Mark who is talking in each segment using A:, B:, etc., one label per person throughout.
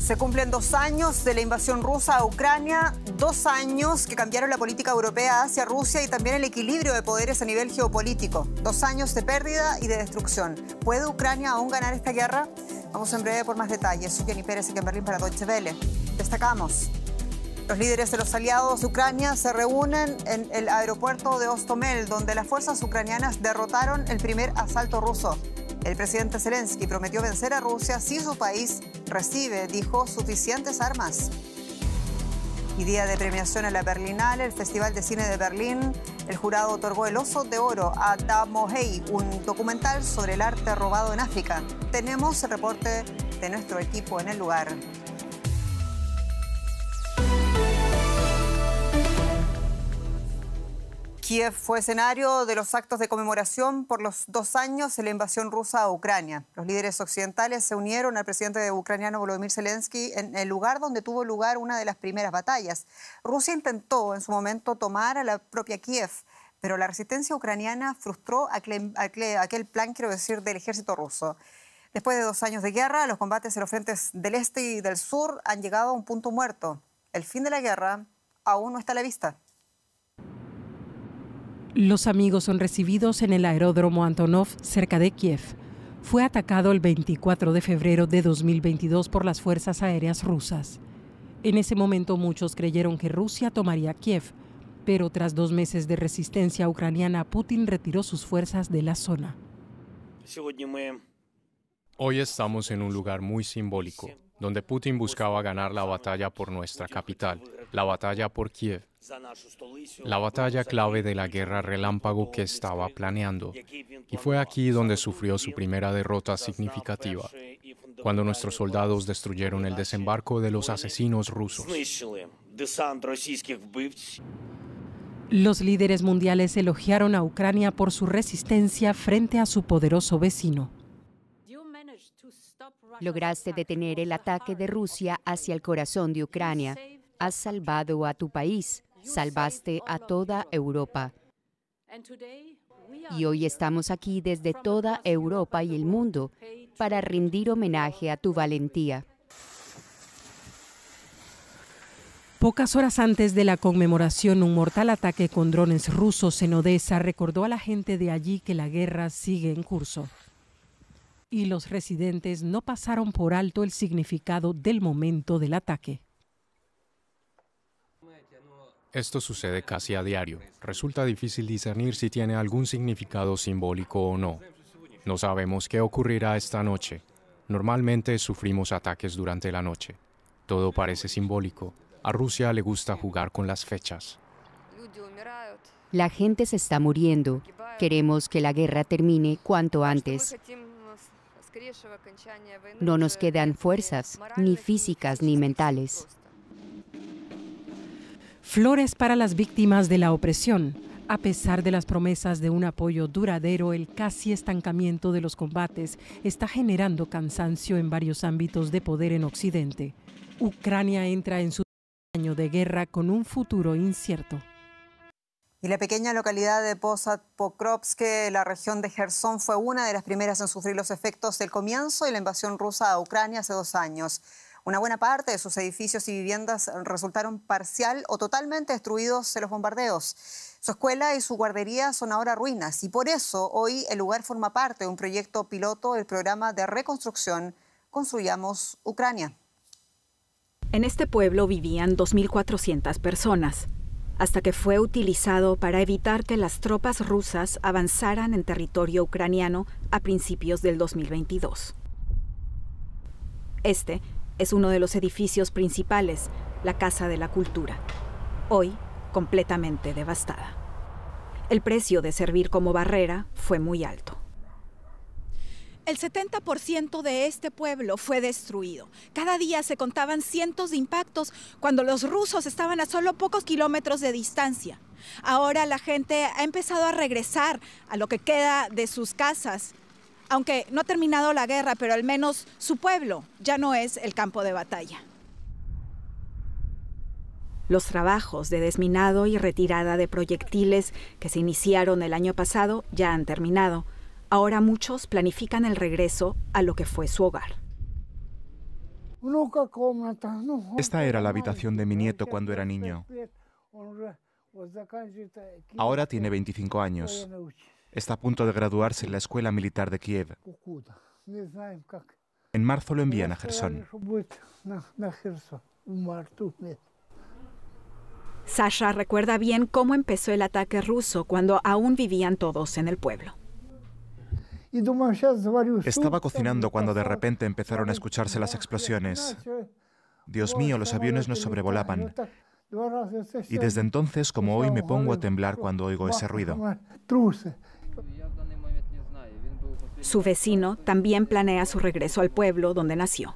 A: Se cumplen dos años de la invasión rusa a Ucrania, dos años que cambiaron la política europea hacia Rusia y también el equilibrio de poderes a nivel geopolítico. Dos años de pérdida y de destrucción. ¿Puede Ucrania aún ganar esta guerra? Vamos en breve por más detalles. Soy Jenny Pérez, aquí en Berlín para Deutsche Welle. Destacamos. Los líderes de los aliados de Ucrania se reúnen en el aeropuerto de Ostomel, donde las fuerzas ucranianas derrotaron el primer asalto ruso. El presidente Zelensky prometió vencer a Rusia si su país recibe, dijo, suficientes armas. Y día de premiación en la Berlinale, el Festival de Cine de Berlín, el jurado otorgó el Oso de Oro a Damo un documental sobre el arte robado en África. Tenemos el reporte de nuestro equipo en el lugar. Kiev fue escenario de los actos de conmemoración por los dos años de la invasión rusa a Ucrania. Los líderes occidentales se unieron al presidente ucraniano Volodymyr Zelensky en el lugar donde tuvo lugar una de las primeras batallas. Rusia intentó en su momento tomar a la propia Kiev, pero la resistencia ucraniana frustró aquel, plan, quiero decir, del ejército ruso. Después de dos años de guerra, los combates en los frentes del este y del sur han llegado a un punto muerto. El fin de la guerra aún no está a la vista.
B: Los amigos son recibidos en el aeródromo Antonov, cerca de Kiev. Fue atacado el 24 de febrero de 2022 por las fuerzas aéreas rusas. En ese momento muchos creyeron que Rusia tomaría Kiev, pero tras dos meses de resistencia ucraniana, Putin retiró sus fuerzas de la zona.
C: Hoy estamos en un lugar muy simbólico donde Putin buscaba ganar la batalla por nuestra capital, la batalla por Kiev, la batalla clave de la guerra relámpago que estaba planeando. Y fue aquí donde sufrió su primera derrota significativa, cuando nuestros soldados destruyeron el desembarco de los asesinos rusos.
B: Los líderes mundiales elogiaron a Ucrania por su resistencia frente a su poderoso vecino.
D: Lograste detener el ataque de Rusia hacia el corazón de Ucrania. Has salvado a tu país. Salvaste a toda Europa. Y hoy estamos aquí desde toda Europa y el mundo para rendir homenaje a tu valentía. Pocas horas antes de la
B: conmemoración, un mortal ataque con drones rusos en Odessa recordó a la gente de allí que la guerra sigue en curso y los residentes no pasaron por alto el significado del momento del ataque.
C: Esto sucede casi a diario. Resulta difícil discernir si tiene algún significado simbólico o no. No sabemos qué ocurrirá esta noche. Normalmente sufrimos ataques durante la noche. Todo parece simbólico. A Rusia le gusta jugar con las
D: fechas. La gente se está muriendo. Queremos que la guerra termine cuanto antes. No nos quedan fuerzas, ni físicas ni mentales. Flores
B: para las víctimas de la opresión. A pesar de las promesas de un apoyo duradero, el casi estancamiento de los combates está generando cansancio en varios ámbitos de poder en Occidente. Ucrania entra en su año de guerra con un futuro incierto.
A: Y la pequeña localidad de Posad en la región de Gerson, fue una de las primeras en sufrir los efectos del comienzo de la invasión rusa a Ucrania hace dos años. Una buena parte de sus edificios y viviendas resultaron parcial o totalmente destruidos en los bombardeos. Su escuela y su guardería son ahora ruinas y por eso hoy el lugar forma parte de un proyecto piloto del programa de reconstrucción Construyamos Ucrania.
E: En este pueblo vivían 2.400 personas hasta que fue utilizado para evitar que las tropas rusas avanzaran en territorio ucraniano a principios del 2022. Este es uno de los edificios principales, la Casa de la Cultura, hoy completamente devastada. El precio de servir como barrera fue muy alto. El 70% de este pueblo fue destruido. Cada día se contaban cientos de impactos cuando los rusos estaban a solo pocos kilómetros de distancia. Ahora la gente ha empezado a regresar a lo que queda de sus casas. Aunque no ha terminado la guerra, pero al menos su pueblo ya no es el campo de batalla. Los trabajos de desminado y retirada de proyectiles que se iniciaron el año pasado ya han terminado. Ahora muchos planifican el regreso a lo que fue su hogar.
C: Esta era la habitación de mi nieto cuando era niño. Ahora tiene 25 años. Está a punto de graduarse en la Escuela Militar de Kiev. En marzo lo envían a Gerson.
E: Sasha recuerda bien cómo empezó el ataque ruso cuando aún vivían todos en el pueblo.
C: Estaba cocinando cuando de repente empezaron a escucharse las explosiones. Dios mío, los aviones nos sobrevolaban. Y desde entonces, como hoy, me pongo a temblar cuando oigo ese ruido.
E: Su vecino también planea su regreso al pueblo donde nació.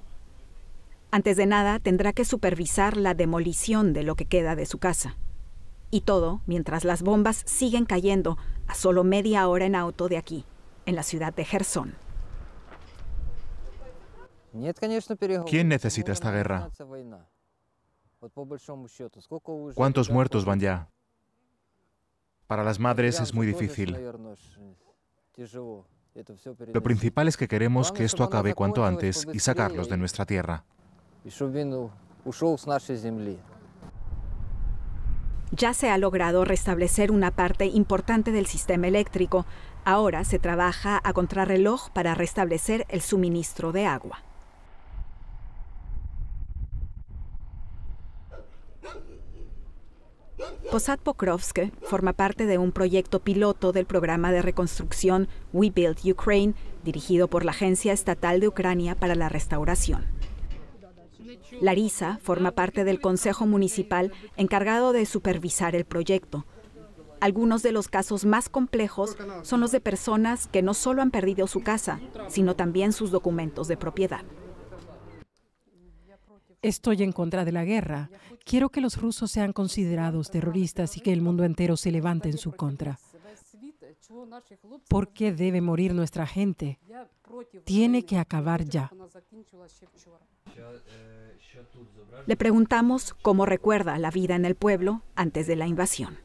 E: Antes de nada, tendrá que supervisar la demolición de lo que queda de su casa. Y todo mientras las bombas siguen cayendo a solo media hora en auto de aquí en la ciudad de Gerson.
F: ¿Quién necesita esta guerra? ¿Cuántos muertos
C: van ya? Para las madres es muy difícil.
F: Lo principal es que queremos que esto acabe cuanto antes y sacarlos de
C: nuestra tierra
E: ya se ha logrado restablecer una parte importante del sistema eléctrico. Ahora se trabaja a contrarreloj para restablecer el suministro de agua. Posad Pokrovsk forma parte de un proyecto piloto del programa de reconstrucción We Build Ukraine, dirigido por la Agencia Estatal de Ucrania para la Restauración. Larisa forma parte del Consejo Municipal encargado de supervisar el proyecto. Algunos de los casos más complejos son los de personas que no solo han perdido su casa, sino también sus documentos de propiedad.
B: Estoy en contra de la guerra. Quiero que los rusos sean considerados terroristas y que el mundo entero se levante en su contra. ¿Por qué
E: debe morir nuestra gente?
F: Tiene que acabar ya. Le preguntamos
E: cómo recuerda la vida en el pueblo antes de la invasión.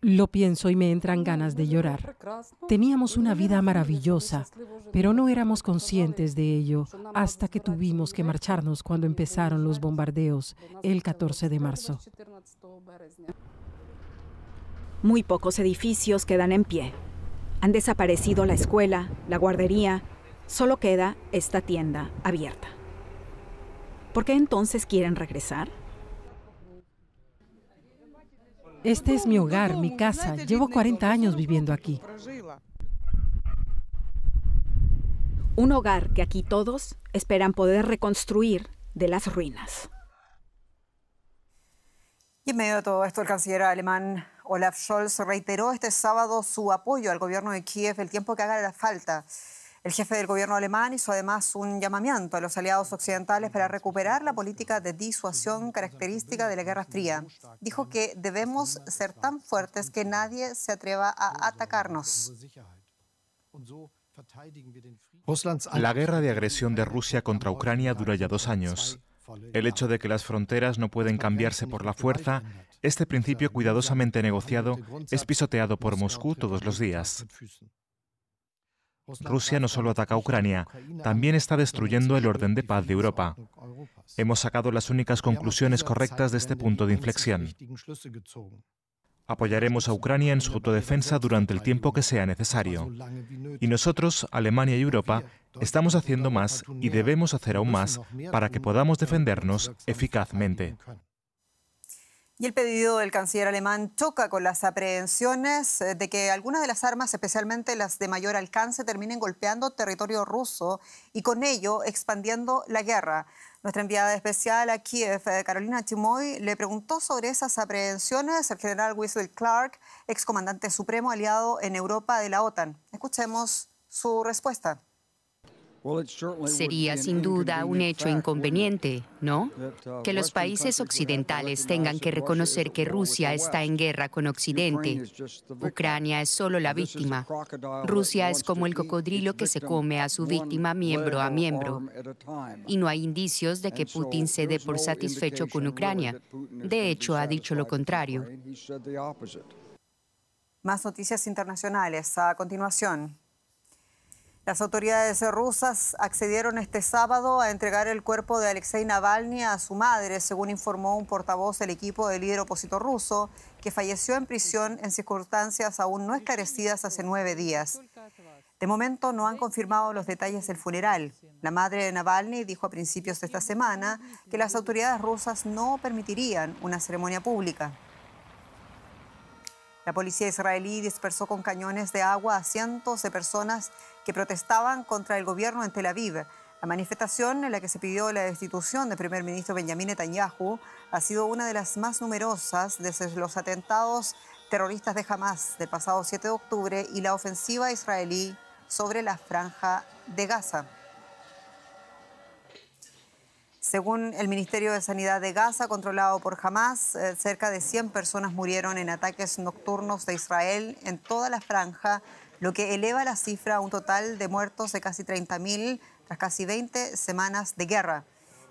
B: Lo pienso y me entran ganas de llorar. Teníamos una vida maravillosa, pero no éramos conscientes de ello hasta que tuvimos que marcharnos cuando empezaron los bombardeos el 14 de marzo.
E: Muy pocos edificios quedan en pie. Han desaparecido la escuela, la guardería, solo queda esta tienda abierta. ¿Por qué entonces quieren regresar?
B: Este es mi hogar, mi casa. Llevo 40 años viviendo
E: aquí. Un hogar que aquí todos esperan poder reconstruir de las ruinas.
A: Y en medio de todo esto, el canciller alemán Olaf Scholz reiteró este sábado su apoyo al gobierno de Kiev el tiempo que haga la falta. El jefe del gobierno alemán hizo además un llamamiento a los aliados occidentales para recuperar la política de disuasión característica de la Guerra Fría. Dijo que debemos ser tan fuertes que nadie se atreva a atacarnos.
C: La guerra de agresión de Rusia contra Ucrania dura ya dos años el hecho de que las fronteras no pueden cambiarse por la fuerza, este principio cuidadosamente negociado es pisoteado por Moscú todos los días. Rusia no solo ataca a Ucrania, también está destruyendo el orden de paz de Europa. Hemos sacado las únicas conclusiones correctas de este punto de inflexión. Apoyaremos a Ucrania en su autodefensa durante el tiempo que sea necesario. Y nosotros, Alemania y Europa, estamos haciendo más y debemos hacer aún más para que podamos defendernos eficazmente.
A: Y el pedido del canciller alemán choca con las aprehensiones eh, de que algunas de las armas, especialmente las de mayor alcance, terminen golpeando territorio ruso y con ello expandiendo la guerra. Nuestra enviada especial a Kiev, eh, Carolina Chimoy, le preguntó sobre esas aprehensiones al general Wesley Clark, excomandante supremo aliado en Europa de la OTAN. Escuchemos su respuesta.
F: Sería sin duda un hecho
D: inconveniente, ¿no? Uh, que los países
A: occidentales
D: tengan que reconocer que Rusia está en guerra con Occidente. Ucrania es solo la víctima. Rusia es como el cocodrilo que se come a su víctima miembro a miembro.
F: Y no hay indicios de que Putin se dé por satisfecho con Ucrania. De hecho, ha dicho lo contrario.
A: Más noticias internacionales a continuación. Las autoridades rusas accedieron este sábado a entregar el cuerpo de Alexei Navalny a su madre, según informó un portavoz del equipo del líder opositor ruso, que falleció en prisión en circunstancias aún no esclarecidas hace nueve días. De momento no han confirmado los detalles del funeral. La madre de Navalny dijo a principios de esta semana que las autoridades rusas no permitirían una ceremonia pública. La policía israelí dispersó con cañones de agua a cientos de personas que protestaban contra el gobierno en Tel Aviv. La manifestación en la que se pidió la destitución del primer ministro Benjamín Netanyahu ha sido una de las más numerosas desde los atentados terroristas de Hamas del pasado 7 de octubre y la ofensiva israelí sobre la franja de Gaza. Según el Ministerio de Sanidad de Gaza, controlado por Hamas, eh, cerca de 100 personas murieron en ataques nocturnos de Israel en toda la franja lo que eleva la cifra a un total de muertos de casi 30.000 tras casi 20 semanas de guerra.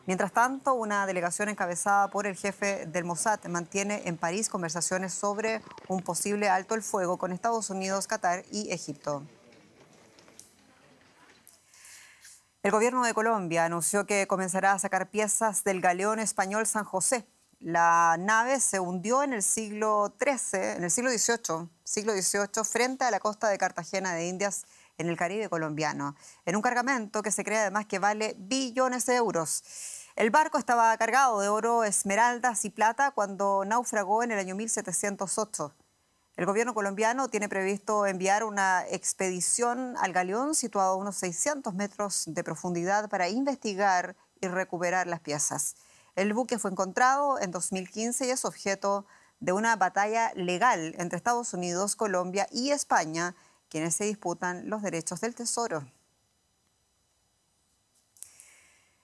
A: Mientras tanto, una delegación encabezada por el jefe del Mossad mantiene en París conversaciones sobre un posible alto el fuego con Estados Unidos, Qatar y Egipto. El gobierno de Colombia anunció que comenzará a sacar piezas del galeón español San José la nave se hundió en el siglo XIII, en el siglo XVIII, siglo XVIII, frente a la costa de Cartagena de Indias, en el Caribe colombiano, en un cargamento que se cree además que vale billones de euros. El barco estaba cargado de oro, esmeraldas y plata cuando naufragó en el año 1708. El gobierno colombiano tiene previsto enviar una expedición al galeón situado a unos 600 metros de profundidad para investigar y recuperar las piezas. El buque fue encontrado en 2015 y es objeto de una batalla legal entre Estados Unidos, Colombia y España, quienes se disputan los derechos del tesoro.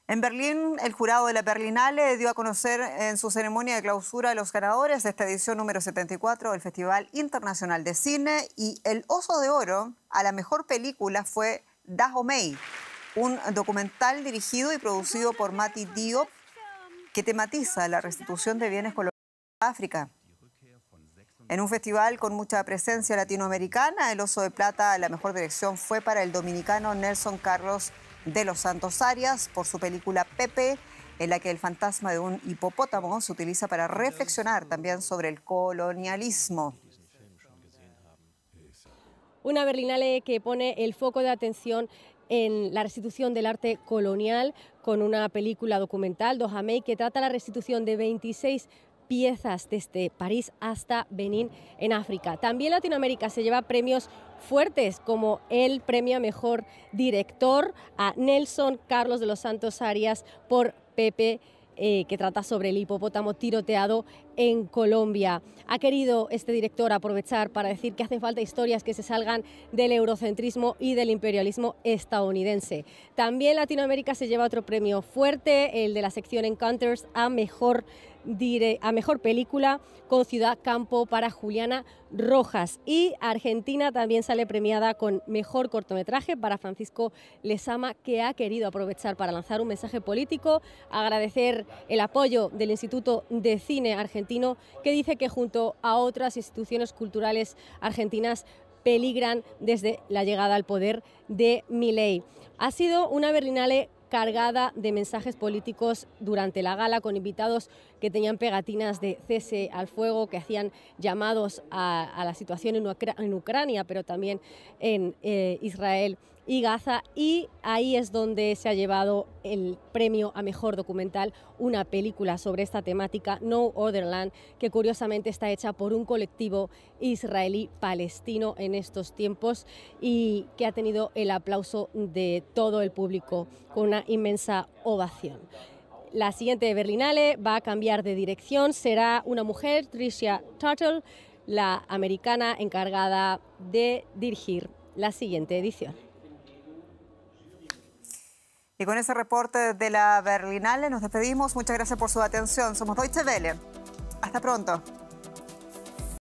A: En Berlín, el jurado de la Berlinale dio a conocer en su ceremonia de clausura a los ganadores de esta edición número 74 del Festival Internacional de Cine y el Oso de Oro a la mejor película fue Das un documental dirigido y producido por Mati Diop que tematiza la restitución de bienes coloniales a África. En un festival con mucha presencia latinoamericana, el Oso de Plata, la mejor dirección fue para el dominicano Nelson Carlos de los Santos Arias por su película Pepe, en la que el fantasma de un hipopótamo se utiliza para reflexionar también sobre el colonialismo.
F: Una Berlinale que pone el foco de atención en la restitución del arte colonial con una película documental, May... que trata la restitución de 26 piezas desde París hasta Benín en África. También Latinoamérica se lleva premios fuertes como el premio a mejor director a Nelson Carlos de los Santos Arias por Pepe eh, que trata sobre el hipopótamo tiroteado en Colombia. Ha querido este director aprovechar para decir que hacen falta historias que se salgan del eurocentrismo y del imperialismo estadounidense. También Latinoamérica se lleva otro premio fuerte, el de la sección Encounters a mejor a mejor película con Ciudad Campo para Juliana Rojas. Y Argentina también sale premiada con mejor cortometraje para Francisco Lesama, que ha querido aprovechar para lanzar un mensaje político, agradecer el apoyo del Instituto de Cine Argentino que dice que junto a otras instituciones culturales argentinas peligran desde la llegada al poder de Milei. Ha sido una Berlinale cargada de mensajes políticos durante la gala con invitados que tenían pegatinas de cese al fuego, que hacían llamados a, la situación en, Ucrania, pero también en eh, Israel y Gaza y ahí es donde se ha llevado el premio a mejor documental, una película sobre esta temática, No Other Land, que curiosamente está hecha por un colectivo israelí-palestino en estos tiempos y que ha tenido el aplauso de todo el público con una inmensa ovación. La siguiente Berlinale va a cambiar de dirección, será una mujer, Tricia Tuttle, la americana encargada de dirigir la siguiente edición.
A: Y con ese reporte de la Berlinale nos despedimos. Muchas gracias por su atención. Somos Deutsche Welle. Hasta pronto.